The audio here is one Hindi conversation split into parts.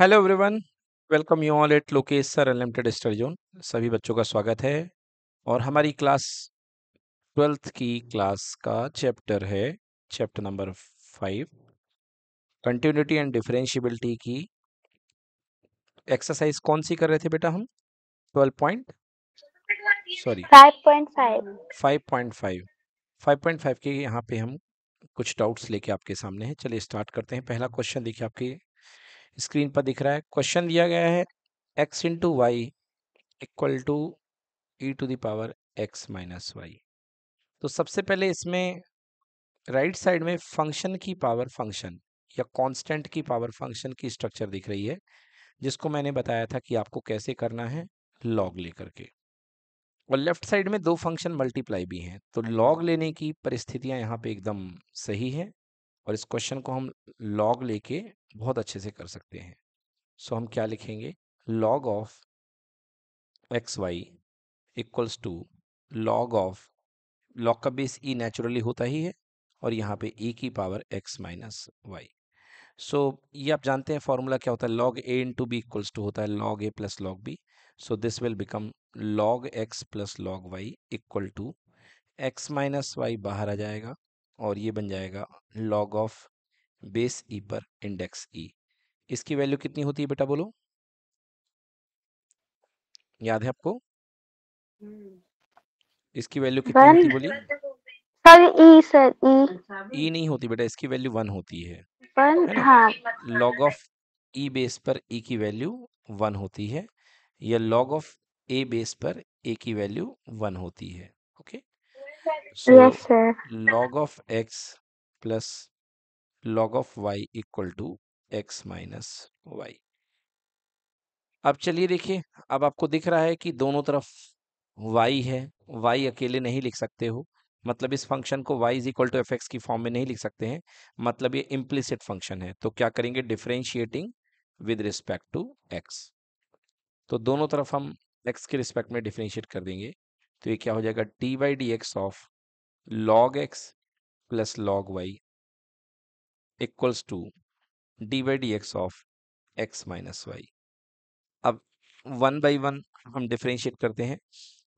Hello everyone welcome you all at Lokesh sir unlimited study zone सभी बच्चों का स्वागत है और हमारी क्लास ट्वेल्थ की क्लास का चैप्टर है chapter number five continuity and differentiability की एक्सरसाइज कौन सी कर रहे थे बेटा हम twelve point sorry five point five five point five five point five के यहाँ पे हम कुछ डाउट्स लेके आपके सामने हैं चलिए स्टार्ट करते हैं पहला क्वेश्चन देखिए आपके स्क्रीन पर दिख रहा है क्वेश्चन दिया गया है x into Y equal to E to the power X minus Y तो सबसे पहले इसमें राइट right साइड में फंक्शन की पावर फंक्शन या कांस्टेंट की पावर फंक्शन की स्ट्रक्चर दिख रही है जिसको मैंने बताया था कि आपको कैसे करना है लॉग लेकर के और लेफ्ट साइड में दो फंक्शन मल्टीप्लाई भी हैं तो लॉग लेने की परिस्थितियां यहाँ पे एकदम सही है और इस क्वेश्चन को हम लॉग लेके बहुत अच्छे से कर सकते हैं सो so, हम क्या लिखेंगे log of X Y equals to log of log का बेस ई नेचुरली होता ही है और यहाँ पे ई e की power x minus Y so ये आप जानते हैं फॉर्मूला क्या होता है log A to B equals to होता है log A plus log B so this will become log x plus log Y equal to x minus Y बाहर आ जाएगा और ये बन जाएगा लॉग ऑफ बेस ई पर इंडेक्स ई e. इसकी वैल्यू कितनी होती है बेटा बोलो याद है आपको इसकी वैल्यू कितनी होती बोली sir E sir E E e नहीं होती बेटा इसकी वैल्यू वन होती है लॉग ऑफ ई बेस पर ई e की वैल्यू वन होती है या लॉग ऑफ ए बेस पर ए की वैल्यू वन होती है okay So Yes, sir. log of x plus log of y equal to x minus y अब चलिए देखिए अब आपको दिख रहा है कि दोनों तरफ y है y अकेले नहीं लिख सकते हो मतलब इस फंक्शन को y is equal to f x की फॉर्म में नहीं लिख सकते हैं मतलब ये इम्प्लिसिट फंक्शन है तो क्या करेंगे differentiating with respect to x तो दोनों तरफ हम x के रिस्पेक्ट में डिफ्रेंशिएट कर देंगे तो ये क्या हो जाएगा d by D x of log x plus log y equals to d by D x of x minus y अब वन बाई वन हम डिफ्रेंशिएट करते हैं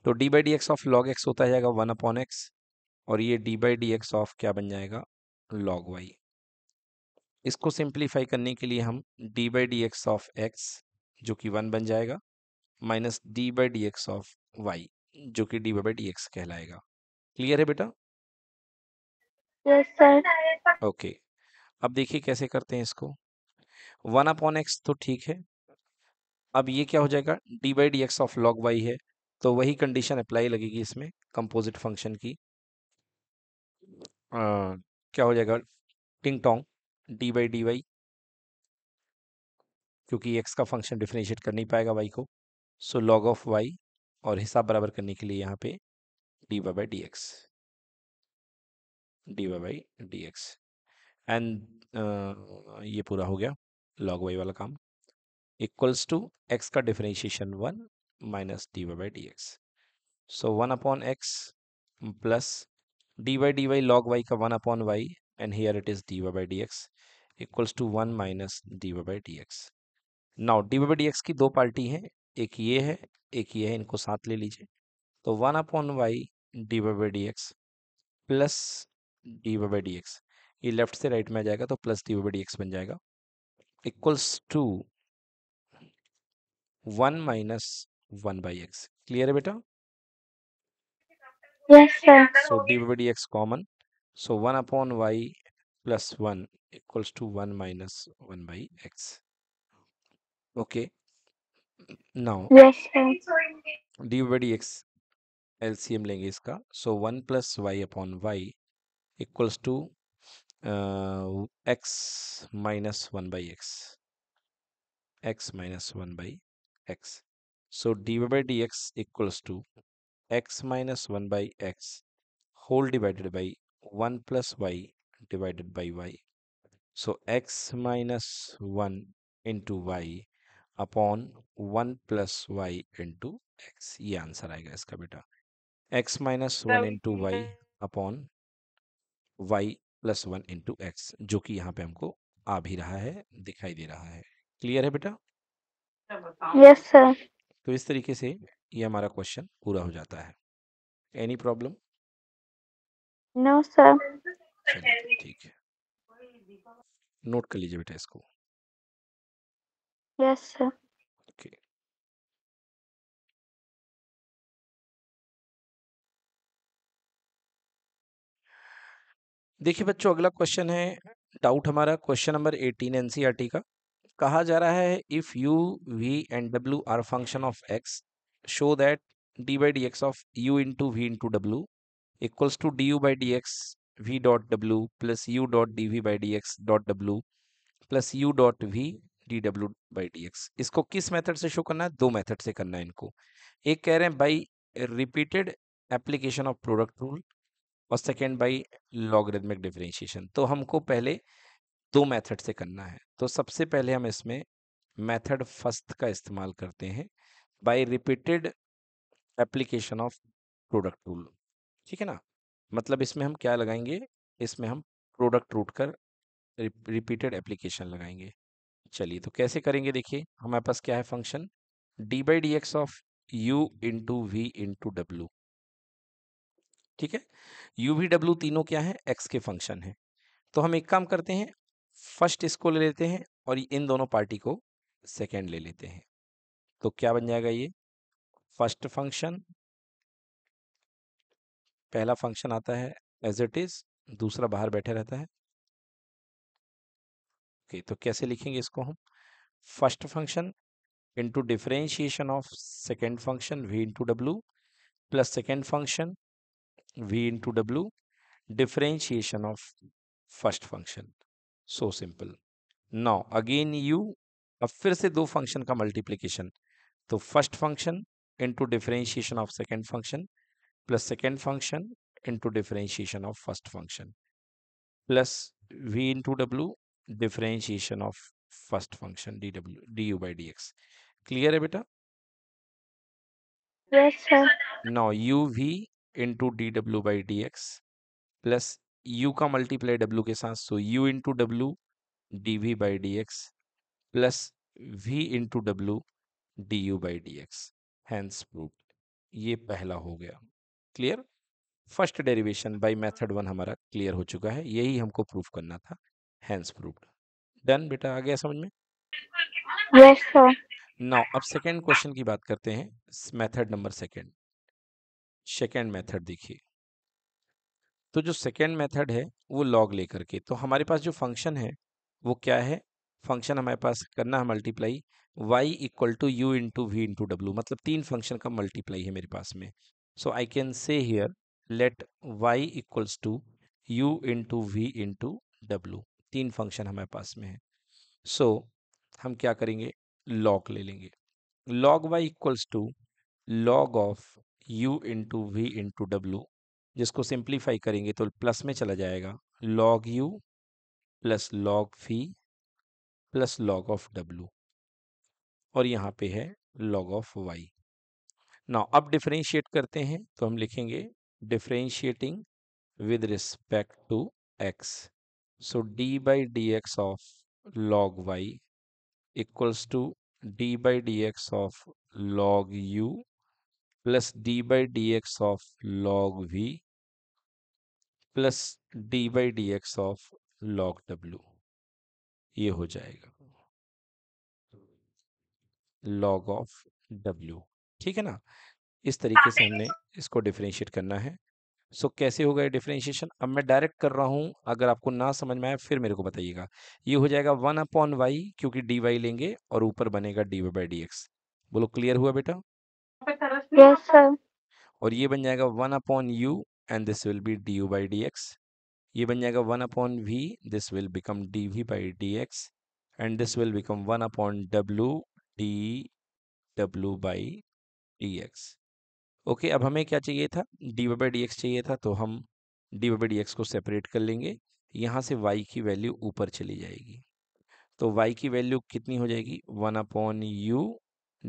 तो d by D x of log x होता जाएगा वन अपॉन एक्स और ये d by D x of क्या बन जाएगा लॉग वाई इसको सिंप्लीफाई करने के लिए हम d by D x of x जो कि वन बन जाएगा minus d by D x of y जो कि डी बाई डी एक्स कहलाएगा क्लियर है बेटा ओके अब देखिए कैसे करते हैं इसको वन अपॉन एक्स तो ठीक है अब ये क्या हो जाएगा d by D x of log y है तो वही कंडीशन अप्लाई लगेगी इसमें कंपोजिट फंक्शन की आ, क्या हो जाएगा टिंग टोंग डी बाई डी वाई क्योंकि एक्स का फंक्शन डिफ्रेंशिएट कर नहीं पाएगा वाई को सो लॉग ऑफ वाई और हिसाब बराबर करने के लिए यहाँ पे d y by D x d y by D x and ये पूरा हो गया लॉग वाई वाला काम इक्वल्स टू एक्स का differentiation one minus d y by D x so one upon x plus d y d y log y का one upon y and here it is d y by D x equals to one minus d y by D x now D y by D x की दो पार्टी हैं एक ये है एक ये है इनको साथ ले लीजिए तो one upon y d y by D x plus d y by D x ये लेफ्ट से राइट में आ जाएगा तो plus d y by D x बन जाएगा equals to one minus one by x clear है बेटा so d by D x common so one upon y plus one equals to one minus one by x okay okay now yes divided x lcm lenge iska so 1 plus y upon y equals to uh, x minus 1 by x x minus 1 by x so divided dx equals to x minus 1 by x whole divided by 1 plus y divided by y so x minus 1 into y upon one plus y into x ये आंसर आएगा इसका बेटा x minus one into y upon y plus one into x जो कि यहाँ पे हमको आ भी रहा है दिखाई दे रहा है क्लियर है बेटा यस सर तो इस तरीके से ये हमारा क्वेश्चन पूरा हो जाता है एनी प्रॉब्लम नो सर ठीक है नोट कर लीजिए बेटा इसको Yes, sir. देखिए बच्चों अगला क्वेश्चन है डाउट हमारा क्वेश्चन नंबर 18 एनसीईआरटी का कहा जा रहा है if U V and W are function of X show that D by D x of you into we into W equals to D you by D X V dot W plus U dot D we by D X dot W plus U dot V D W by D X इसको किस मेथड से शो करना है दो मेथड से करना है इनको एक कह रहे हैं by repeated application of product rule और सेकेंड बाई लॉगरिथमिक डिफ्रेंशिएशन तो हमको पहले दो मेथड से करना है तो सबसे पहले हम इसमें मेथड फर्स्ट का इस्तेमाल करते हैं by repeated application of product rule ठीक है ना मतलब इसमें हम क्या लगाएंगे इसमें हम प्रोडक्ट रूट कर रिपीटेड एप्लीकेशन लगाएंगे चलिए तो कैसे करेंगे देखिए हमारे पास क्या है function d by D x of you into we into डब्ल्यू ठीक है यू वी डब्ल्यू तीनों क्या है एक्स के फंक्शन है तो हम एक काम करते हैं फर्स्ट इसको ले लेते हैं और इन दोनों पार्टी को सेकेंड ले लेते हैं तो क्या बन जाएगा ये फर्स्ट फंक्शन पहला फंक्शन आता है एज इट इज दूसरा बाहर बैठे रहता है ओके तो कैसे लिखेंगे इसको हम first function into differentiation of second function we into W plus second function we into W differentiation of first function so simple now again you अब फिर से दो फंक्शन का मल्टीप्लीकेशन तो first function into differentiation of second function plus second function into differentiation of first function plus v into W differentiation of first function dw du by dx clear है बेटा yes sir now uv into dw by dx plus u का मल्टीप्लाई w के साथ सो u into w dv by dx plus v into w du by dx hence proved ये पहला हो गया clear first derivation by method one हमारा क्लियर हो चुका है यही हमको प्रूफ करना था हैंस प्रूव्ड डन बेटा आ गया समझ में यस सर नाउ अब सेकंड क्वेश्चन की बात करते हैं method number second second method देखिए तो जो सेकंड मेथड है वो लॉग लेकर के तो हमारे पास जो फंक्शन है वो क्या है फंक्शन हमारे पास करना है multiply y equal to u into we into डब्ल्यू मतलब तीन फंक्शन का मल्टीप्लाई है मेरे पास में so I can say here let y equals to u into we into डब्ल्यू तीन फंक्शन हमारे पास में है सो so, हम क्या करेंगे लॉग ले लेंगे log y equals to log of you into we into डब्ल्यू जिसको सिंप्लीफाई करेंगे तो प्लस में चला जाएगा log u plus log v plus log of डब्ल्यू और यहाँ पे है लॉग ऑफ वाई ना अब डिफ्रेंशिएट करते हैं तो हम लिखेंगे differentiating with respect to x So d by dx of log y equals to d by dx of log u plus d by dx of log v plus d by D x of log डब्ल्यू ये हो जाएगा लॉग ऑफ डब्ल्यू ठीक है ना इस तरीके से हाँ, हमने इसको डिफ्रेंशिएट करना है सो कैसे होगा ये डिफ्रेंशिएशन अब मैं डायरेक्ट कर रहा हूँ अगर आपको ना समझ में आए फिर मेरे को बताइएगा ये हो जाएगा वन अपॉन वाई क्योंकि डी वाई लेंगे और ऊपर बनेगा d y by D x बोलो क्लियर हुआ बेटा yes, और ये बन जाएगा one upon you and this will be D you by D x ये बन जाएगा one upon we this will become D we by D x and this will become one upon W D W by D x okay अब हमें क्या चाहिए था d y by D x चाहिए था तो हम d y by D x को सेपरेट कर लेंगे यहाँ से वाई की वैल्यू ऊपर चली जाएगी तो वाई की वैल्यू कितनी हो जाएगी one upon U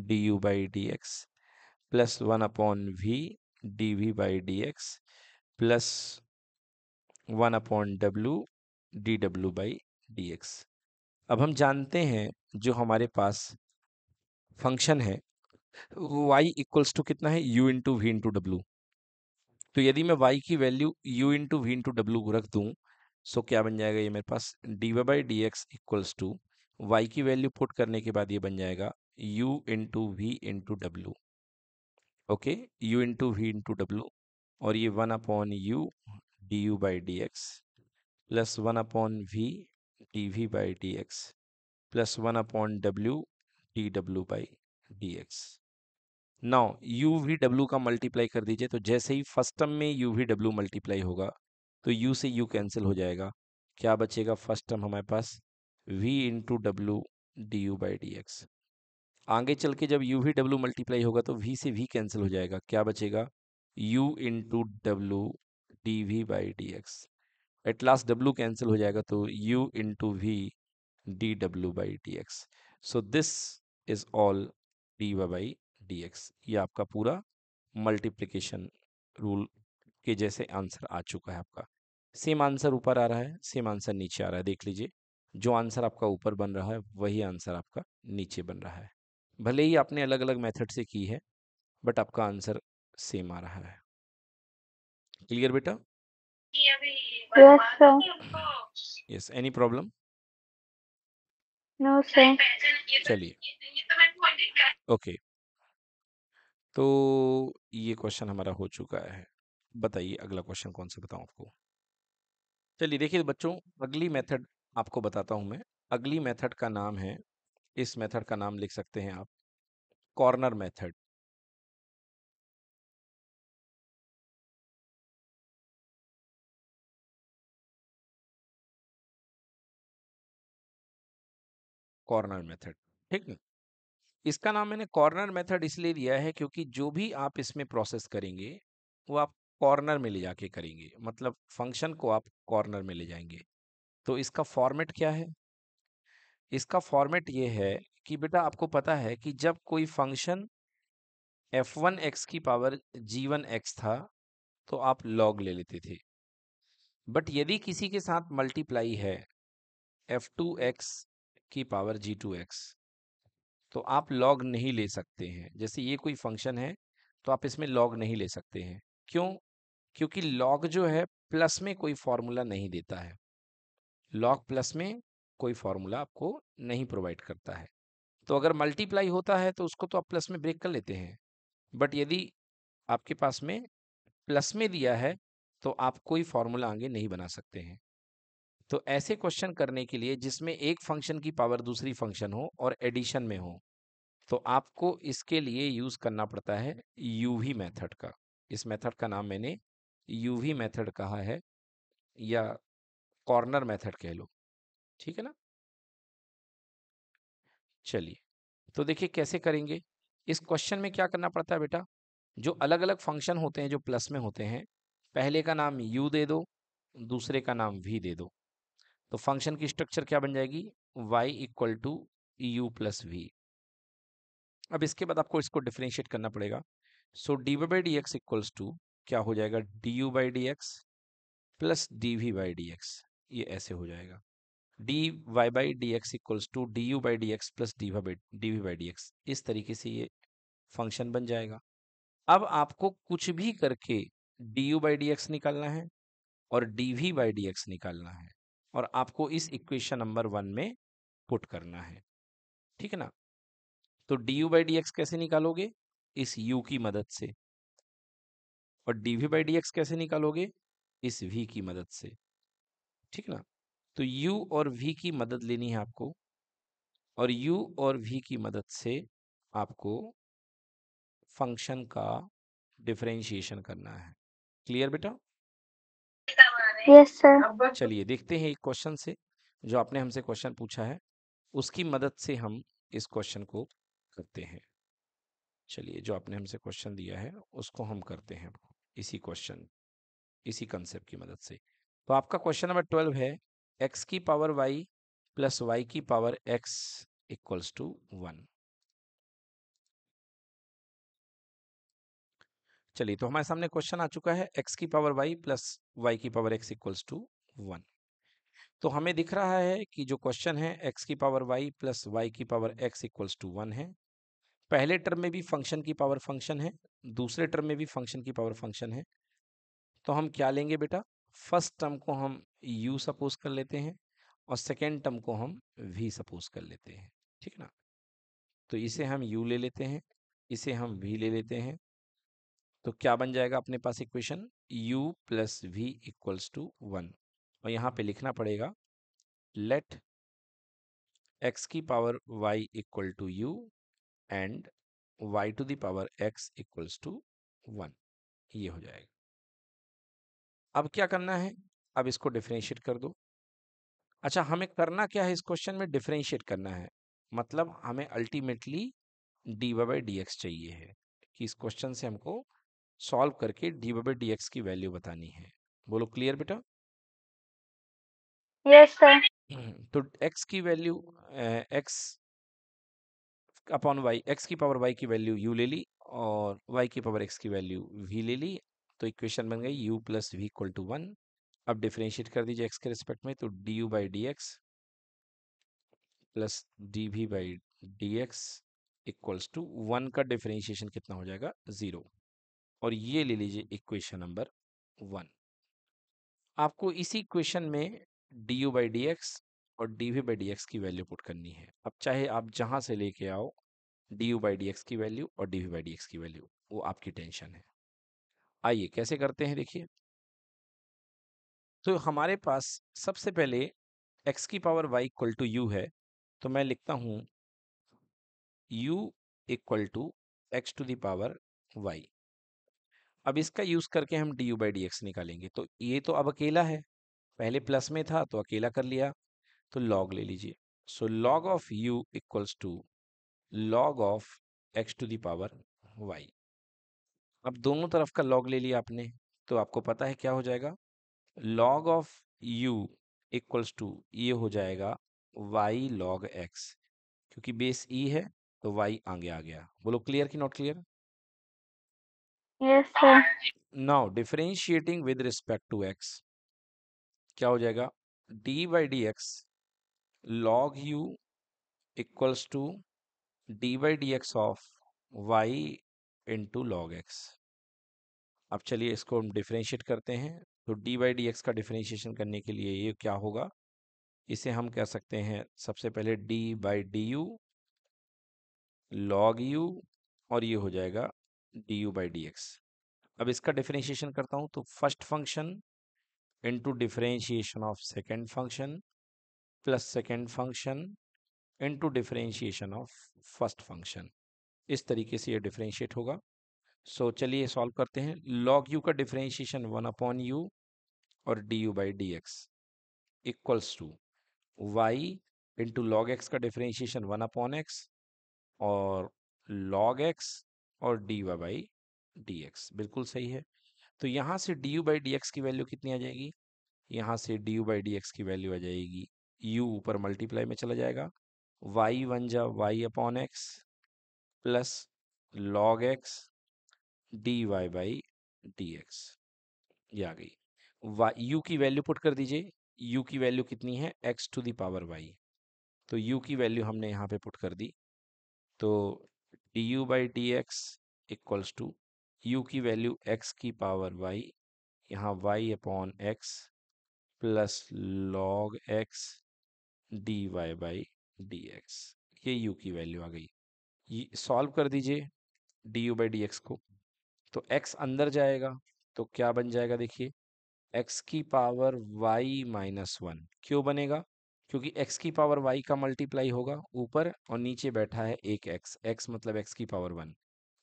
D you by D x plus one upon v d we by D x plus one upon W D W by D x अब हम जानते हैं जो हमारे पास फंक्शन है वाई इक्वल्स टू कितना है you into we into W तो यदि मैं वाई की value you into we into W रख दूँ सो क्या बन जाएगा ये मेरे पास D y by D x equals to Y की वैल्यू पुट करने के बाद ये बन जाएगा you into we into W okay you into we into W और ये one upon U D you by D x plus one upon v d we by D x plus one upon W D W by D x now you V W का मल्टीप्लाई कर दीजिए तो जैसे ही फर्स्ट टर्म में यू वी डब्ल्यू मल्टीप्लाई होगा तो यू से यू कैंसिल हो जाएगा क्या बचेगा फर्स्ट टर्म हमारे पास वी इंटू डब्ल्यू d you by D x आगे चल के जब यू वी डब्ल्यू मल्टीप्लाई होगा तो वी से वी कैंसिल हो जाएगा क्या बचेगा यू इंटू डब्ल्यू D we by D x at last W cancel हो जाएगा तो you into we D W by D x so this is all D y d x ये आपका पूरा मल्टीप्लिकेशन रूल के जैसे आंसर आ चुका है आपका सेम आंसर ऊपर आ रहा है सेम आंसर नीचे आ रहा है देख लीजिए जो आंसर आपका ऊपर बन रहा है वही आंसर आपका नीचे बन रहा है भले ही आपने अलग अलग मेथड से की है बट आपका आंसर सेम आ रहा है क्लियर बेटा yes any problem no sir चलिए ओके तो ये क्वेश्चन हमारा हो चुका है बताइए अगला क्वेश्चन कौन सा बताऊँ आपको चलिए देखिए बच्चों अगली मेथड आपको बताता हूँ मैं अगली मेथड का नाम है इस मेथड का नाम लिख सकते हैं आप कॉर्नर मेथड कॉर्नर मेथड ठीक है इसका नाम मैंने कॉर्नर मेथड इसलिए दिया है क्योंकि जो भी आप इसमें प्रोसेस करेंगे वो आप कॉर्नर में ले जाके करेंगे मतलब फंक्शन को आप कॉर्नर में ले जाएंगे तो इसका फॉर्मेट क्या है इसका फॉर्मेट ये है कि बेटा आपको पता है कि जब कोई फंक्शन एफ वन एक्स की पावर जी वन एक्स था तो आप लॉग ले लेते थे बट यदि किसी के साथ मल्टीप्लाई है एफ टू एक्स की पावर जी टू एक्स तो आप लॉग नहीं ले सकते हैं जैसे ये कोई फंक्शन है तो आप इसमें लॉग नहीं ले सकते हैं क्यों क्योंकि लॉग जो है प्लस में कोई फॉर्मूला नहीं देता है लॉग प्लस में कोई फॉर्मूला आपको नहीं प्रोवाइड करता है तो अगर मल्टीप्लाई होता है तो उसको तो आप प्लस में ब्रेक कर लेते हैं बट यदि आपके पास में प्लस में दिया है तो आप कोई फॉर्मूला आगे नहीं बना सकते हैं तो ऐसे क्वेश्चन करने के लिए जिसमें एक फंक्शन की पावर दूसरी फंक्शन हो और एडिशन में हो तो आपको इसके लिए यूज़ करना पड़ता है यूवी मेथड का इस मेथड का नाम मैंने यूवी मेथड कहा है या कॉर्नर मेथड कह लो ठीक है ना चलिए तो देखिए कैसे करेंगे इस क्वेश्चन में क्या करना पड़ता है बेटा जो अलग अलग फंक्शन होते हैं जो प्लस में होते हैं पहले का नाम यू दे दो दूसरे का नाम वी दे दो तो फंक्शन की स्ट्रक्चर क्या बन जाएगी y equal to u plus v अब इसके बाद आपको इसको डिफ्रेंशिएट करना पड़ेगा so d y by D x equals to क्या हो जाएगा d you by D x plus d we by D x ये ऐसे हो जाएगा d y by D x equals to D you by D x plus d y by d we by D x इस तरीके से ये फंक्शन बन जाएगा अब आपको कुछ भी करके d you by D x निकालना है और d we by D x निकालना है और आपको इस इक्वेशन नंबर वन में पुट करना है ठीक है ना तो d you by D x कैसे निकालोगे इस यू की मदद से और d we by D x कैसे निकालोगे इस वी की मदद से ठीक ना तो यू और वी की मदद लेनी है आपको और यू और वी की मदद से आपको फंक्शन का डिफ्रेंशिएशन करना है क्लियर बेटा यस सर चलिए देखते हैं एक क्वेश्चन से जो आपने हमसे क्वेश्चन पूछा है उसकी मदद से हम इस क्वेश्चन को करते हैं चलिए जो आपने हमसे क्वेश्चन दिया है उसको हम करते हैं इसी क्वेश्चन इसी कंसेप्ट की मदद से तो आपका क्वेश्चन नंबर ट्वेल्व है एक्स की पावर वाई प्लस वाई की power x equals to one चलिए तो हमारे सामने क्वेश्चन आ चुका है एक्स की पावर वाई प्लस वाई की power x equals to one तो हमें दिख रहा है कि जो क्वेश्चन है एक्स की पावर वाई प्लस वाई की power x equals to one है पहले टर्म में भी फंक्शन की पावर फंक्शन है दूसरे टर्म में भी फंक्शन की पावर फंक्शन है तो हम क्या लेंगे बेटा फर्स्ट टर्म को हम u सपोज कर लेते हैं और सेकेंड टर्म को हम v सपोज कर लेते हैं ठीक है ना तो इसे हम u ले लेते हैं इसे हम v ले लेते हैं तो क्या बन जाएगा अपने पास equation u plus v equals to one और यहाँ पे लिखना पड़ेगा लेट x की power y equal to u and y to the power x equals to one ये हो जाएगा अब क्या करना है अब इसको डिफ्रेंशिएट कर दो अच्छा हमें करना क्या है इस क्वेश्चन में डिफ्रेंशिएट करना है मतलब हमें ultimately d y by D x चाहिए है कि इस क्वेश्चन से हमको सॉल्व करके d y by D x की वैल्यू बतानी है बोलो क्लियर बेटा यस सर हम्म, तो एक्स की value x upon y x की पावर वाई की वैल्यू यू ले ली और वाई की पावर एक्स की वैल्यू वी ले ली तो इक्वेशन बन गई u plus v equal to one अब डिफ्रेंशिएट कर दीजिए एक्स के रिस्पेक्ट में तो d you by D x plus d we by D x equals to one का डिफ्रेंशिएशन कितना हो जाएगा ज़ीरो और ये ले लीजिए इक्वेशन नंबर वन आपको इसी इक्वेशन में d you by D x और d we by D x की वैल्यू पुट करनी है अब चाहे आप जहाँ से लेके आओ d you by D x की वैल्यू और d we by D x की वैल्यू वो आपकी टेंशन है आइए कैसे करते हैं देखिए तो हमारे पास सबसे पहले एक्स की power y equal to u है तो मैं लिखता हूँ u equal to x to the power y अब इसका यूज़ करके हम d you by D x निकालेंगे तो ये तो अब अकेला है पहले प्लस में था तो अकेला कर लिया तो लॉग ले लीजिए so log of u equals to log of x to the power y अब दोनों तरफ का लॉग ले लिया आपने तो आपको पता है क्या हो जाएगा log of u equals to ये हो जाएगा वाई लॉग एक्स क्योंकि बेस ई e है तो वाई आगे आ गया बोलो क्लियर की not clear now differentiating with respect to x क्या हो जाएगा d y d x log u equals to d by dx of y into log x अब चलिए इसको हम डिफ्रेंशिएट करते हैं तो डी बाई डी एक्स का डिफ्रेंशिएशन करने के लिए ये क्या होगा इसे हम कह सकते हैं सबसे पहले d by d u log u और ये हो जाएगा d you by D x अब इसका डिफ्रेंशिएशन करता हूँ तो first function into differentiation of second function plus second function into differentiation of first function इस तरीके से ये डिफरेंशिएट होगा सो so, चलिए सॉल्व करते हैं लॉग यू का डिफरेंशिएशन वन अपॉन यू और d you by D x equals to y into log x का डिफरेंशिएशन वन अपॉन एक्स और लॉग एक्स और d y by D x बिल्कुल सही है तो यहाँ से d you by D x की वैल्यू कितनी आ जाएगी यहाँ से d you by D x की वैल्यू आ जाएगी यू ऊपर मल्टीप्लाई में चला जाएगा वाई वन जा y upon x plus log x d y by D x ये आ गई वाई यू की वैल्यू पुट कर दीजिए यू की वैल्यू कितनी है x to the power y तो यू की वैल्यू हमने यहाँ पे पुट कर दी तो d you by D x equals to u की वैल्यू एक्स की पावर वाई यहाँ y upon x plus log x d y by D x ये यू की वैल्यू आ गई ये सॉल्व कर दीजिए d you by D x को तो एक्स अंदर जाएगा तो क्या बन जाएगा देखिए एक्स की पावर वाई माइनस वन क्यों बनेगा क्योंकि एक्स की पावर वाई का मल्टीप्लाई होगा ऊपर और नीचे बैठा है एक एक्स एक्स मतलब एक्स की पावर वन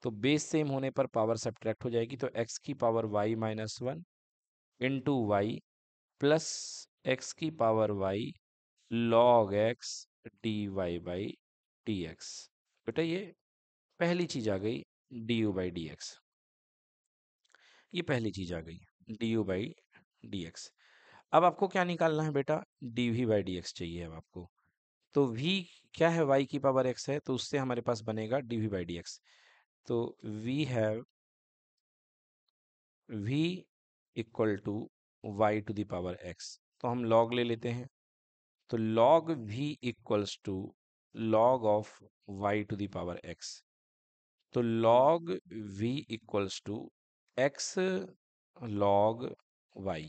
तो बेस सेम होने पर पावर सब्ट्रैक्ट हो जाएगी तो एक्स की power y minus one into y plus x की power y log x d y by D x बेटा ये पहली चीज आ गई d you by D x ये पहली चीज आ गई d you by D x अब आपको क्या निकालना है बेटा d we by D x चाहिए अब आपको तो v क्या है y की पावर x है तो उससे हमारे पास बनेगा d we by D x तो v have v equal to y to the power x तो हम लॉग ले लेते हैं तो log v equals to log of y to the power x तो log v equals to x log y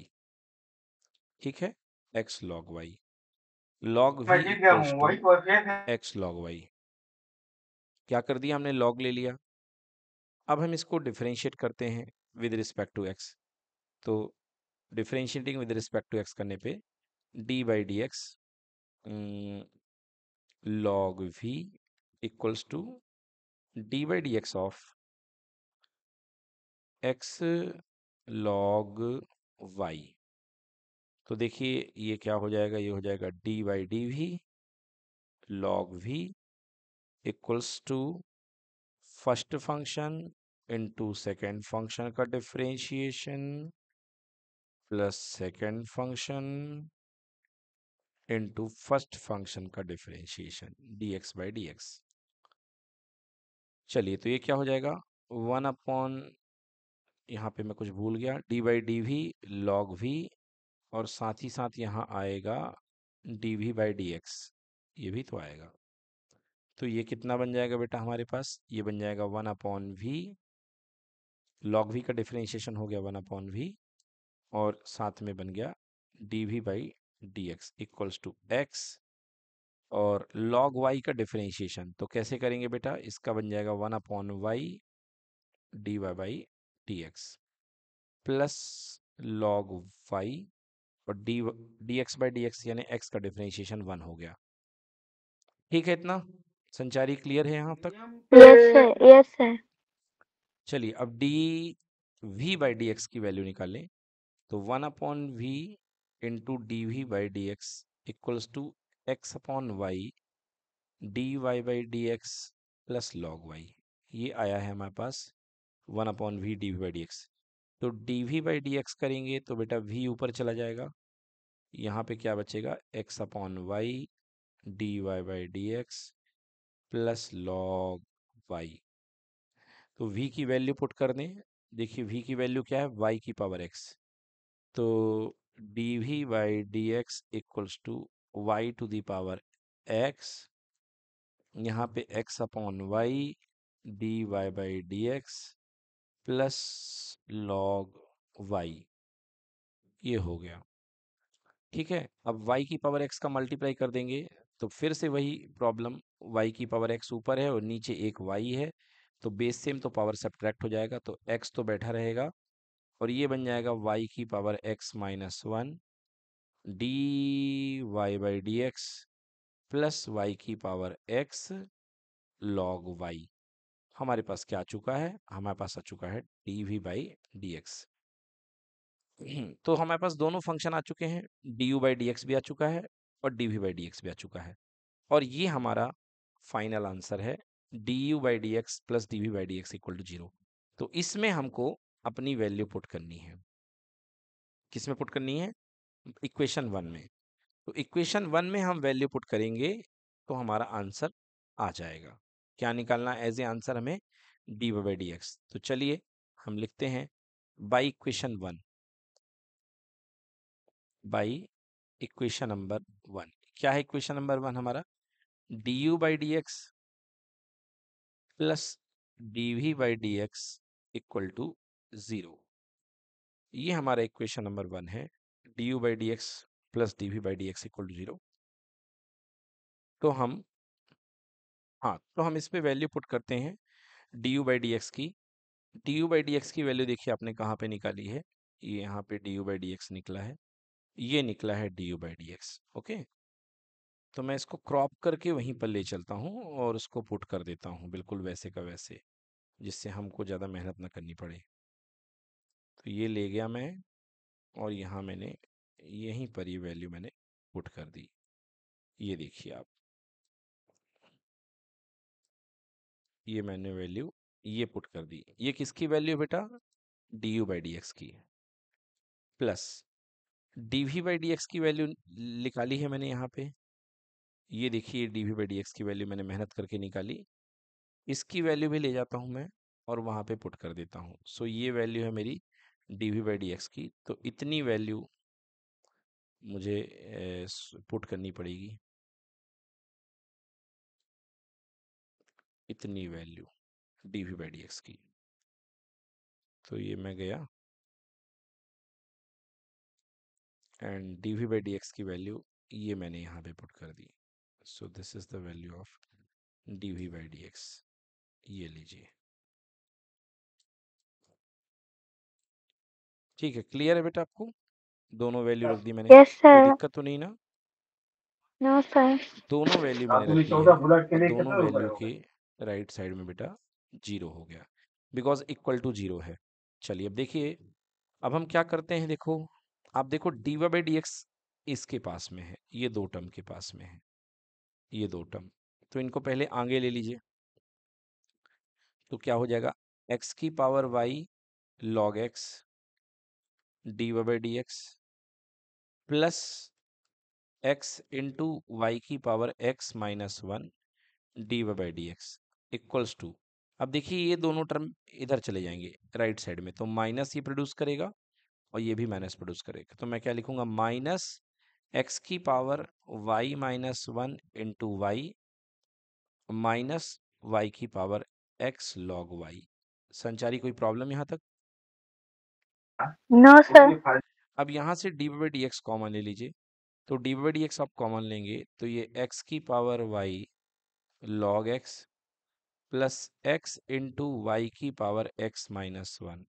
ठीक है x log y log v x log y क्या कर दिया हमने log ले लिया अब हम इसको डिफ्रेंशिएट करते हैं विद रिस्पेक्ट टू एक्स तो differentiating with respect to x करने पे d by D x log v equals to d to d x of x log y तो देखिए ये क्या हो जाएगा ये हो जाएगा d by d v log v equals to first function into second function का differentiation plus second function into first function का डिफरेंशिएशन dx बाई डी चलिए तो ये क्या हो जाएगा वन अपॉन यहाँ पे मैं कुछ भूल गया d by d v log v और साथ ही साथ यहाँ आएगा d we by D x ये भी तो आएगा तो ये कितना बन जाएगा बेटा हमारे पास ये बन जाएगा one upon v log v का डिफरेंशिएशन हो गया वन अपॉन वी और साथ में बन गया d we by dx equals to x और log y का डिफ्रेंशिएशन तो कैसे करेंगे बेटा इसका बन जाएगा one upon y d y by D x plus log y और d d x by D x यानी एक्स का डिफ्रेंशिएशन वन हो गया ठीक है इतना संचारी क्लियर है यहाँ तक यस यस है चलिए अब d we by D x की वैल्यू निकालें तो one upon v into d we by D x equals to x upon y d y by D x plus log y ये आया है हमारे पास one upon v d we by D x तो d we by D x करेंगे तो बेटा वी ऊपर चला जाएगा यहाँ पे क्या बचेगा x upon y d y by D x plus log y तो वी की वैल्यू पुट कर दें देखिए वी की वैल्यू क्या है वाई की पावर एक्स तो d by D x equals to y to the power x यहाँ पे x upon y d y by D x plus log y ये हो गया ठीक है अब वाई की पावर एक्स का मल्टीप्लाई कर देंगे तो फिर से वही प्रॉब्लम वाई की पावर एक्स ऊपर है और नीचे एक वाई है तो बेस सेम तो पावर सब्ट्रैक्ट हो जाएगा तो एक्स तो बैठा रहेगा और ये बन जाएगा वाई की power x minus one d y by D x plus y की पावर एक्स लॉग वाई हमारे पास क्या आ चुका है हमारे पास आ चुका है d we by D x तो हमारे पास दोनों फंक्शन आ चुके हैं d you by D x भी आ चुका है और d we by D x भी आ चुका है और ये हमारा फाइनल आंसर है d you by D x plus d we by D x equal to zero तो इसमें हमको अपनी वैल्यू पुट करनी है किस में पुट करनी है इक्वेशन वन में तो इक्वेशन वन में हम वैल्यू पुट करेंगे तो हमारा आंसर आ जाएगा क्या निकालना एज ए आंसर हमें डी बाई डी एक्स तो चलिए हम लिखते हैं by equation one by equation number one क्या है इक्वेशन नंबर वन हमारा d you by D x plus d we by D x equal to zero ये हमारा इक्वेशन नंबर वन है d you by D x plus d we by D x equal to zero तो हम हाँ तो हम इस पर वैल्यू पुट करते हैं d you by D x की d you by D x की वैल्यू देखिए आपने कहाँ पे निकाली है ये यहाँ पे d you by D x निकला है ये निकला है d you by D x okay तो मैं इसको क्रॉप करके वहीं पर ले चलता हूँ और उसको पुट कर देता हूँ बिल्कुल वैसे का वैसे जिससे हमको ज़्यादा मेहनत ना करनी पड़े तो ये ले गया मैं और यहाँ मैंने यहीं पर ये वैल्यू मैंने पुट कर दी ये देखिए आप ये मैंने वैल्यू ये पुट कर दी ये किसकी वैल्यू बेटा d you by D x की plus d we by D x की वैल्यू निकाली है मैंने यहाँ पे ये देखिए d we by D x की वैल्यू मैंने मेहनत करके निकाली इसकी वैल्यू भी ले जाता हूँ मैं और वहाँ पे पुट कर देता हूँ सो ये वैल्यू है मेरी d we by D x की तो इतनी वैल्यू मुझे पुट करनी पड़ेगी इतनी value d we by D x की तो ये मैं गया and d we by D x की वैल्यू ये मैंने यहाँ पे पुट कर दी so this is the value of d we by D x ये लीजिए ठीक है क्लियर है बेटा आपको दोनों वैल्यू रख दी मैंने yes, दिक्कत तो नहीं ना नो no, सर दोनों वैल्यू मैंने रखी है दोनों वैल्यू की राइट साइड में बेटा जीरो हो गया बिकॉज इक्वल टू जीरो है चलिए अब देखिए अब हम क्या करते हैं देखो आप देखो डी वाई डी एक्स इसके पास में है ये दो टर्म के पास में है ये दो टर्म तो इनको पहले आगे ले लीजिए तो क्या हो जाएगा एक्स की power y log x d y by D x plus x into y की power x minus one d y by D x equals to अब देखिए ये दोनों टर्म इधर चले जाएंगे राइट साइड में तो माइनस ये प्रोड्यूस करेगा और ये भी माइनस प्रोड्यूस करेगा तो मैं क्या लिखूंगा माइनस एक्स की power y minus one into y minus y की पावर एक्स लॉग वाई संचारी कोई प्रॉब्लम यहाँ तक नो तो सर अब यहाँ से d by D x common ले लीजिए तो डी बाई डी एक्स आप कॉमन लेंगे तो ये एक्स की power y log x plus x into y की पावर एक्स माइनस वन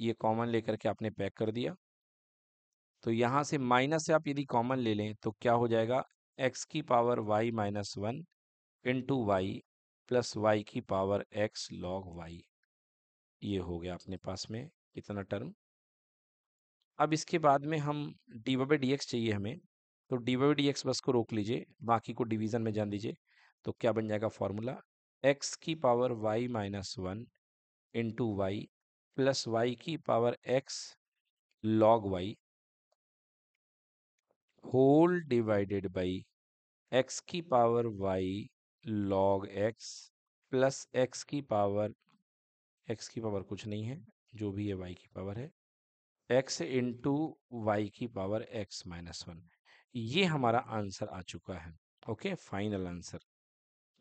ये कॉमन लेकर के आपने पैक कर दिया तो यहाँ से माइनस से आप यदि कॉमन ले लें तो क्या हो जाएगा एक्स की power y minus one into y plus y की पावर एक्स लॉग वाई ये हो गया अपने पास में कितना टर्म अब इसके बाद में हम डी बाई डी एक्स चाहिए हमें तो डी बाई डी एक्स बस को रोक लीजिए बाकी को डिवीजन में जान दीजिए तो क्या बन जाएगा फॉर्मूला एक्स की power y minus one into y plus y की power x log y whole divided by x की power y log x plus x की पावर एक्स की पावर कुछ नहीं है जो भी है वाई की पावर है एक्स इंटू वाई की पावर एक्स माइनस वन ये हमारा आंसर आ चुका है ओके फाइनल आंसर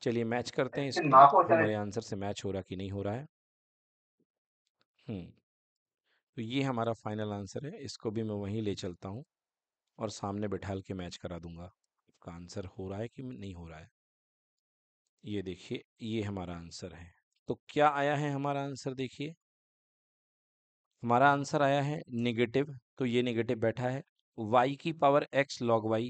चलिए मैच करते हैं इसको हमारे आंसर से मैच हो रहा कि नहीं हो रहा है हम्म तो ये हमारा फाइनल आंसर है इसको भी मैं वहीं ले चलता हूँ और सामने बैठाल के मैच करा दूंगा इसका आंसर हो रहा है कि नहीं हो रहा है ये देखिए ये हमारा आंसर है तो क्या आया है हमारा आंसर देखिए हमारा आंसर आया है निगेटिव तो ये निगेटिव बैठा है वाई की power x log y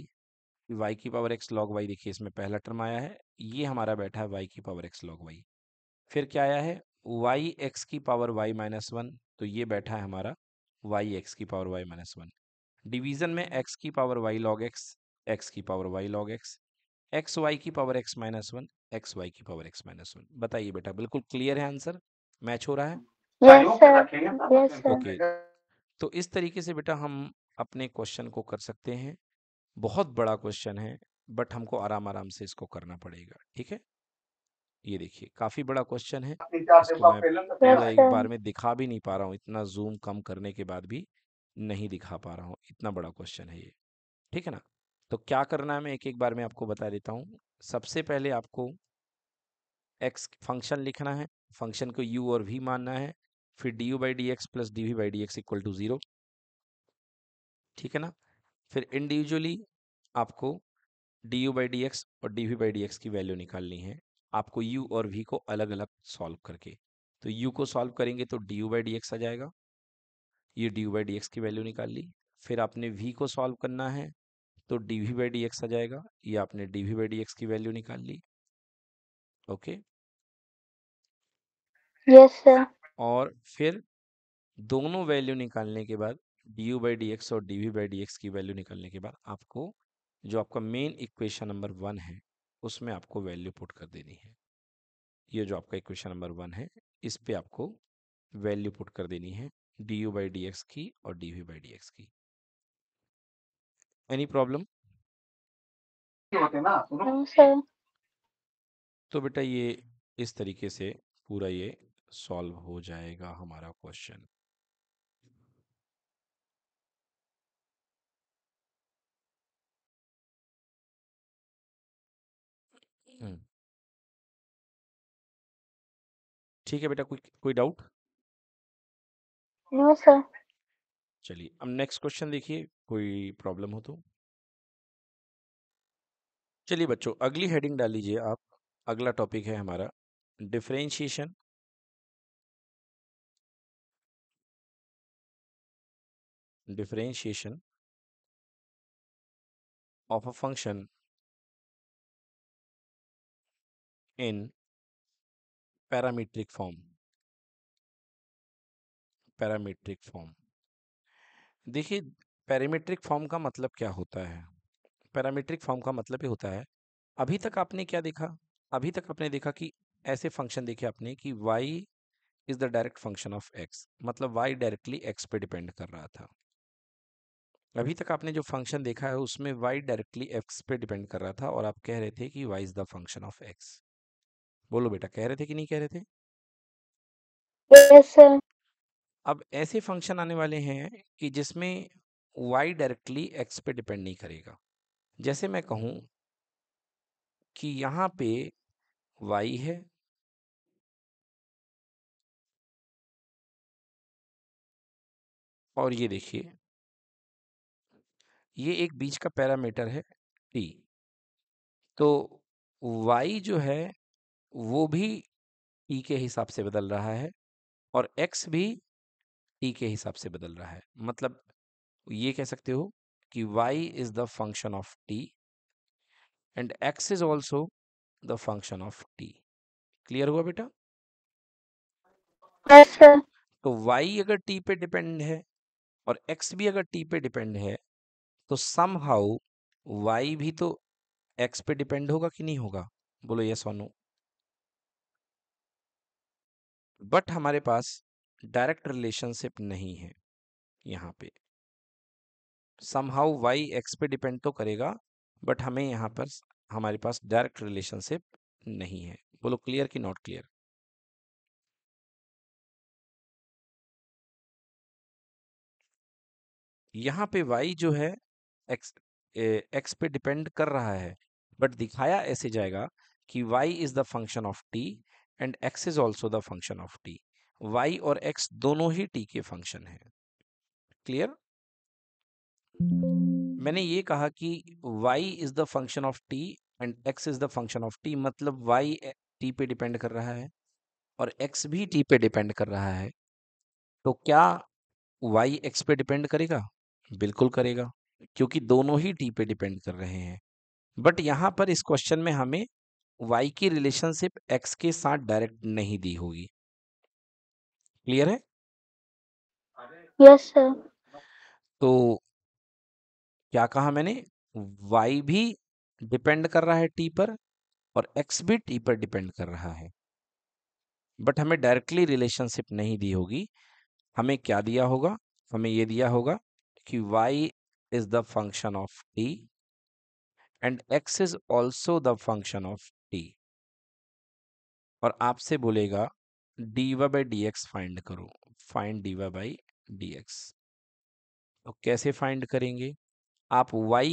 y की पावर एक्स लॉग वाई देखिए इसमें पहला टर्म आया है ये हमारा बैठा है वाई की पावर एक्स लॉग वाई फिर क्या आया है वाई एक्स की पावर वाई माइनस वन तो ये बैठा है हमारा वाई एक्स की power y minus one division में एक्स की power y log x x की power y log x x y की power x minus one x y की पावर एक्स माइनस वन बताइए बेटा बिल्कुल क्लियर है आंसर मैच हो रहा है ओके तो इस तरीके से बेटा हम अपने क्वेश्चन को कर सकते हैं बहुत बड़ा क्वेश्चन है बट हमको आराम आराम से इसको करना पड़ेगा ठीक है ये देखिए काफी बड़ा क्वेश्चन है इसको मैं पहला एक बार में दिखा भी नहीं पा रहा हूँ इतना जूम कम करने के बाद भी नहीं दिखा पा रहा हूँ इतना बड़ा क्वेश्चन है ये ठीक है ना तो क्या करना है मैं एक एक बार में आपको बता देता हूँ सबसे पहले आपको एक्स फंक्शन लिखना है फंक्शन को यू और वी मानना है फिर d you by D x plus d we by D x equal to zero ठीक है ना फिर इंडिविजुअली आपको d you by D x और d we by D x की वैल्यू निकालनी है आपको यू और वी को अलग अलग सॉल्व करके तो यू को सॉल्व करेंगे तो d you by D x आ जाएगा ये d you by D x की वैल्यू निकाल ली फिर आपने वी को सॉल्व करना है तो d we by D x आ जाएगा ये आपने d we by D x की वैल्यू निकाल ली ओके यस सर और फिर दोनों वैल्यू निकालने के बाद d you by D x और d we by D x की वैल्यू निकालने के बाद आपको जो आपका मेन इक्वेशन नंबर वन है उसमें आपको वैल्यू पुट कर देनी है ये जो आपका इक्वेशन नंबर वन है इस पर आपको वैल्यू पुट कर देनी है d you by D x की और d we by D x की एनी प्रॉब्लम हाँ, तो बेटा ये इस तरीके से पूरा ये सॉल्व हो जाएगा हमारा क्वेश्चन हम्म। ठीक है बेटा कोई कोई डाउट नो सर चलिए अब नेक्स्ट क्वेश्चन देखिए कोई प्रॉब्लम हो तो चलिए बच्चों अगली हेडिंग डाल लीजिए आप अगला टॉपिक है हमारा differentiation differentiation of a function in parametric form parametric form देखिए पैरामीट्रिक फॉर्म का मतलब क्या होता है पैरामीट्रिक फॉर्म का मतलब ये होता है अभी तक आपने क्या देखा अभी तक आपने देखा कि ऐसे फंक्शन देखे आपने कि y is the direct function of x मतलब y डायरेक्टली x पे डिपेंड कर रहा था अभी तक आपने जो फंक्शन देखा है उसमें वाई डायरेक्टली एक्स पे डिपेंड कर रहा था और आप कह रहे थे कि y is the function of x बोलो बेटा कह रहे थे कि नहीं कह रहे थे yes, अब ऐसे फंक्शन आने वाले हैं कि जिसमें वाई डायरेक्टली एक्स पे डिपेंड नहीं करेगा जैसे मैं कहूं कि यहाँ पे वाई है और ये देखिए ये एक बीच का पैरामीटर है टी तो वाई जो है वो भी टी के हिसाब से बदल रहा है और एक्स भी टी के हिसाब से बदल रहा है मतलब ये कह सकते हो कि y is the function of t and x is also the function of t clear हुआ बेटा तो वाई अगर टी पे डिपेंड है और एक्स भी अगर टी पे डिपेंड है तो सम हाउ वाई भी तो एक्स पे डिपेंड होगा कि नहीं होगा बोलो यस और नो बट हमारे पास डायरेक्ट रिलेशनशिप नहीं है यहां पे हाउ वाई एक्स पे डिपेंड तो करेगा बट हमें यहाँ पर हमारे पास डायरेक्ट रिलेशनशिप नहीं है बोलो क्लियर कि नॉट क्लियर यहाँ पे वाई जो है एक्स एक्स पे डिपेंड कर रहा है बट दिखाया ऐसे जाएगा कि y is the function of t and x is also the function of t y और एक्स दोनों ही टी के फंक्शन हैं क्लियर मैंने ये कहा कि y is the function of t and x is the function of t मतलब y t पे डिपेंड कर रहा है और x भी t पे डिपेंड कर रहा है तो क्या y x पे डिपेंड करेगा बिल्कुल करेगा क्योंकि दोनों ही टी पे डिपेंड कर रहे हैं बट यहाँ पर इस क्वेश्चन में हमें वाई की रिलेशनशिप एक्स के साथ डायरेक्ट नहीं दी होगी क्लियर है यस yes, सर तो क्या कहा मैंने वाई भी डिपेंड कर रहा है टी पर और एक्स भी टी पर डिपेंड कर रहा है बट हमें डायरेक्टली रिलेशनशिप नहीं दी होगी हमें क्या दिया होगा हमें ये दिया होगा कि y is the function of t and x is also the function of t और आपसे बोलेगा dy y by D x find करो find d y by D x तो कैसे फाइंड करेंगे आप y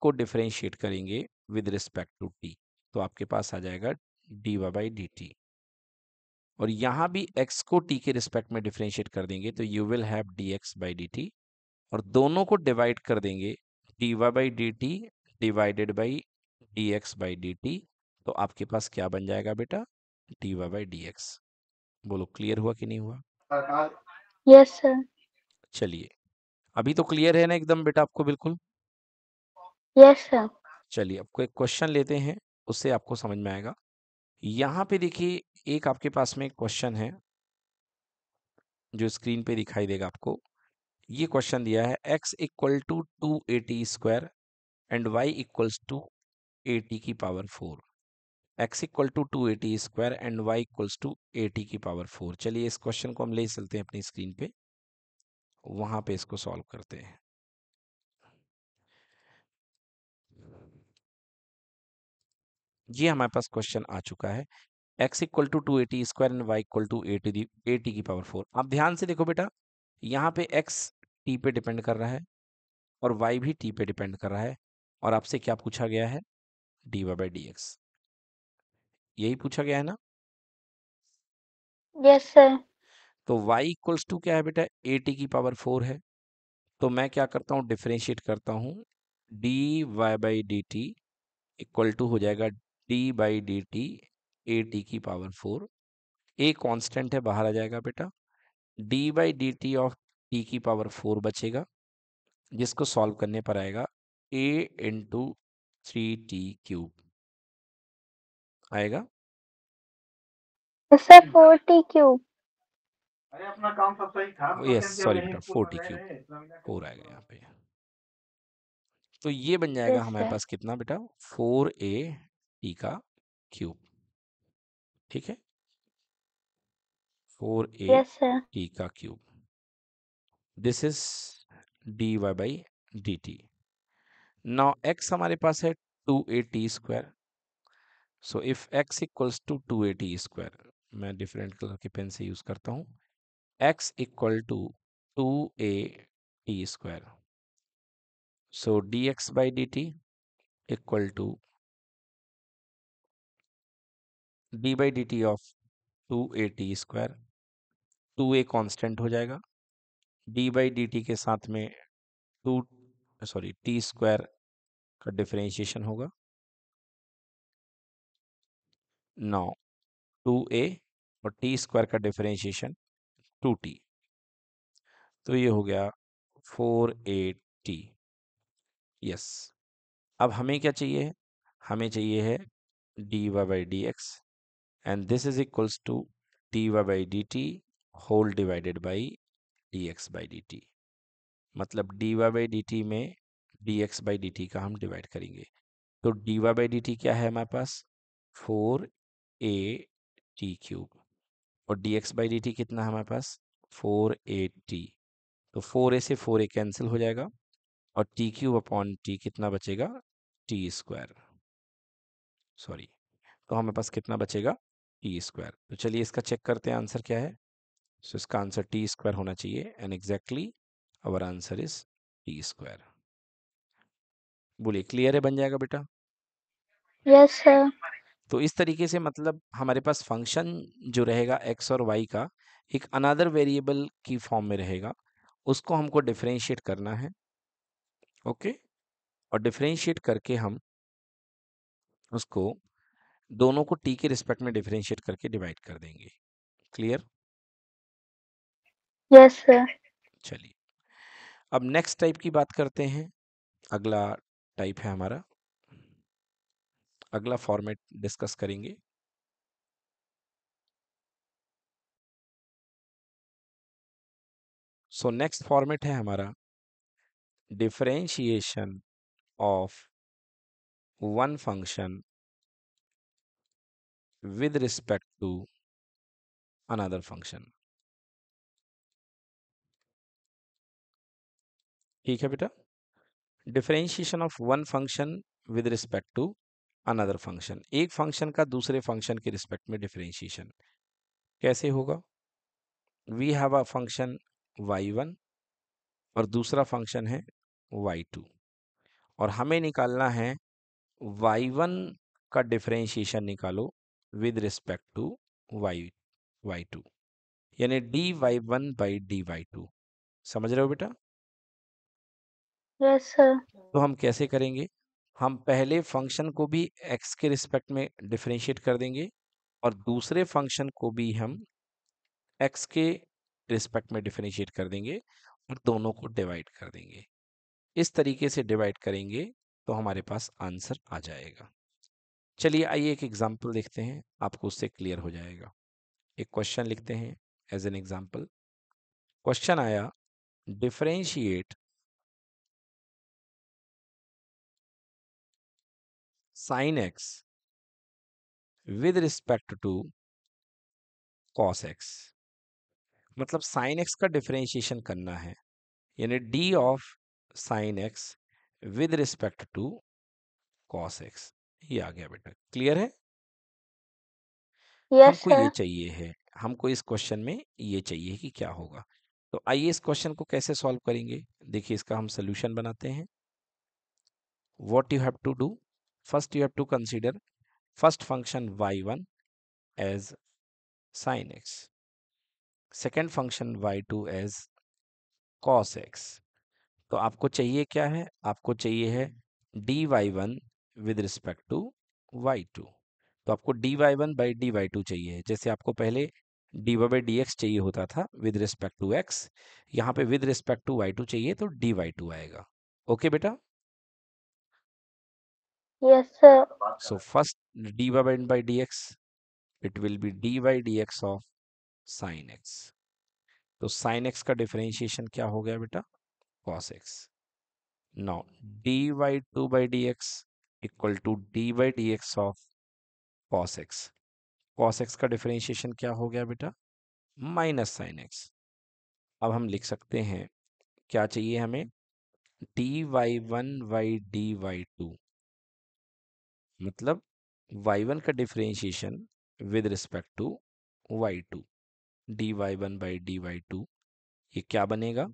को डिफ्रेंशिएट करेंगे विद रिस्पेक्ट टू t तो आपके पास आ जाएगा dy y by d t और यहां भी x को t के रिस्पेक्ट में डिफ्रेंशिएट कर देंगे तो you will have dx x by d t और दोनों को डिवाइड कर देंगे d y by d t divided by D x by d t तो आपके पास क्या बन जाएगा बेटा d y by D x बोलो क्लियर हुआ कि नहीं हुआ यस सर चलिए अभी तो क्लियर है ना एकदम बेटा आपको बिल्कुल यस सर चलिए आपको एक क्वेश्चन लेते हैं उससे आपको समझ में आएगा यहाँ पे देखिए एक आपके पास में क्वेश्चन है जो स्क्रीन पे दिखाई देगा आपको ये क्वेश्चन दिया है x equal to two a t square and y equals to a t की power four x equal to two a t square and y equals to a t की पावर फोर चलिए इस क्वेश्चन को हम ले चलते हैं अपनी स्क्रीन पे वहां पे इसको सॉल्व करते हैं ये हमारे पास क्वेश्चन आ चुका है x equal to two a t square and y equal to a t a t की पावर फोर आप ध्यान से देखो बेटा यहाँ पे एक्स टी पे डिपेंड कर रहा है और वाई भी टी पे डिपेंड कर रहा है और आपसे क्या पूछा गया है d y by D x यही पूछा गया है ना यस सर तो वाई इक्वल्स टू क्या है बेटा ए टी की पावर फोर है तो मैं क्या करता हूँ डिफ्रेंशिएट करता हूँ d y by d t equal to हो जाएगा d by d t a t की पावर फोर ए कांस्टेंट है बाहर आ जाएगा बेटा d by d t of t की पावर फोर बचेगा जिसको सॉल्व करने पर आएगा a into three t cube आएगा तो sir four t cube yes sorry बेटा फोर टी क्यूब फोर आएगा यहाँ पे तो ये बन जाएगा हमारे पास कितना बेटा फोर ए टी का क्यूब ठीक है फोर ए टी का cube this is d y by d t now x हमारे पास है two a t square so if x equals to two a t square मैं डिफरेंट कलर की पेन से यूज करता हूँ x equal to two a t square so d x by d t equal to d by d t of to a t square two a constant हो जाएगा डी बाई डी टी के साथ में टू सॉरी टी स्क्वायर का डिफ्रेंशिएशन होगा नौ टू ए और टी स्क्वायर का डिफ्रेंशिएशन टू टी तो ये हो गया फोर ए टी यस अब हमें क्या चाहिए हमें चाहिए है d y by D x and this is equals to d y by d t whole divided by D x by d t मतलब d y by d t में d x by d t का हम डिवाइड करेंगे तो d y by d t क्या है हमारे पास फोर ए टी क्यूब और d x by d t कितना है हमारे पास फोर ए टी तो फोर ए से फोर ए कैंसिल हो जाएगा और टी क्यूब अपॉन टी कितना बचेगा टी स्क्वायर सॉरी तो हमारे पास कितना बचेगा टी स्क्वायर तो चलिए इसका चेक करते हैं आंसर क्या है सो इसका आंसर टी स्क्वायर होना चाहिए and exactly our answer is t square बोलिए क्लियर है बन जाएगा बेटा यस सर तो इस तरीके से मतलब हमारे पास फंक्शन जो रहेगा एक्स और वाई का एक अनादर वेरिएबल की फॉर्म में रहेगा उसको हमको डिफ्रेंशिएट करना है ओके okay? और डिफ्रेंशिएट करके हम उसको दोनों को टी के रिस्पेक्ट में डिफ्रेंशिएट करके डिवाइड कर देंगे क्लियर यस चलिए अब नेक्स्ट टाइप की बात करते हैं अगला टाइप है हमारा अगला फॉर्मेट डिस्कस करेंगे सो नेक्स्ट फॉर्मेट है हमारा differentiation of one function with respect to another function ठीक है बेटा differentiation of one function with respect to another function एक फंक्शन का दूसरे फंक्शन के रिस्पेक्ट में डिफ्रेंशिएशन कैसे होगा we have a function y one और दूसरा फंक्शन है वाई टू और हमें निकालना है वाई वन का डिफ्रेंशिएशन निकालो with respect to y y two यानी d y one by d y two समझ रहे हो बेटा yes, अच्छा। तो हम कैसे करेंगे हम पहले फंक्शन को भी एक्स के रिस्पेक्ट में डिफ्रेंशिएट कर देंगे और दूसरे फंक्शन को भी हम एक्स के रिस्पेक्ट में डिफ्रेंशिएट कर देंगे और दोनों को डिवाइड कर देंगे इस तरीके से डिवाइड करेंगे तो हमारे पास आंसर आ जाएगा चलिए आइए एक एग्जाम्पल देखते हैं आपको उससे क्लियर हो जाएगा एक क्वेश्चन लिखते हैं एज एन एग्जाम्पल क्वेश्चन आया differentiate sin x with respect to cos x मतलब sin x का डिफ्रेंशिएशन करना है यानी d of sin x with respect to cos x ये आ गया बेटा क्लियर है yes, हमको sir. ये चाहिए है हमको इस क्वेश्चन में ये चाहिए कि क्या होगा तो आइए इस क्वेश्चन को कैसे सॉल्व करेंगे देखिए इसका हम सोल्यूशन बनाते हैं what you have to do First, you have to consider first function y1 as sin x. Second function y2 as cos x. तो आपको चाहिए क्या है आपको चाहिए है d y one with respect to y two तो आपको d y one by d y two चाहिए जैसे आपको पहले d y by D x चाहिए होता था विद रिस्पेक्ट टू एक्स यहाँ पे with respect to y two चाहिए तो डी वाई टू आएगा ओके बेटा Yes, sir. So first divided by dx, it will be dy dx of साइन x. तो साइन एक्स का डिफ्रेंशिएशन क्या हो गया बेटा cos x now d by two by D x equal to d by D x of cos x cos x का डिफ्रेंशिएशन क्या हो गया बेटा माइनस साइन एक्स अब हम लिख सकते हैं क्या चाहिए हमें d y one y d y two मतलब y1 का differentiation with respect to y2 d y one by d y two ये क्या बनेगा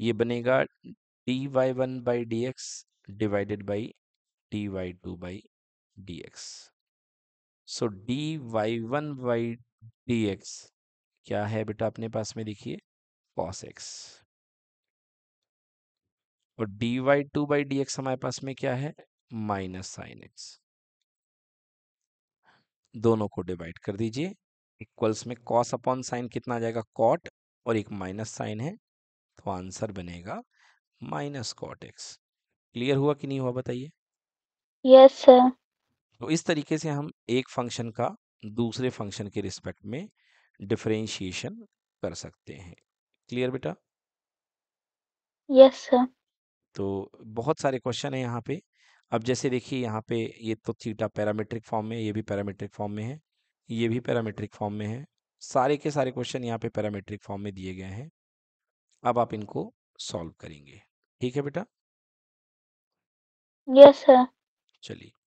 ये बनेगा d y one by D x divided by d y two by D x so d y one by D x क्या है बेटा अपने पास में देखिए कॉस एक्स और d y two by D x हमारे पास में क्या है माइनस साइन एक्स दोनों को डिवाइड कर दीजिए इक्वल्स में कॉस अपॉन साइन कितना आ जाएगा कॉट और एक माइनस साइन है तो आंसर बनेगा माइनस कॉट एक्स क्लियर हुआ कि नहीं हुआ बताइए यस सर तो इस तरीके से हम एक फंक्शन का दूसरे फंक्शन के रिस्पेक्ट में डिफ्रेंशिएशन कर सकते हैं क्लियर बेटा यस सर तो बहुत सारे क्वेश्चन है यहाँ पे अब जैसे देखिए यहाँ पे ये तो थीटा पैरामेट्रिक फॉर्म में ये भी पैरामेट्रिक फॉर्म में है ये भी पैरामेट्रिक फॉर्म में है सारे के सारे क्वेश्चन यहाँ पे पैरामेट्रिक फॉर्म में दिए गए हैं अब आप इनको सॉल्व करेंगे ठीक है बेटा यस सर चलिए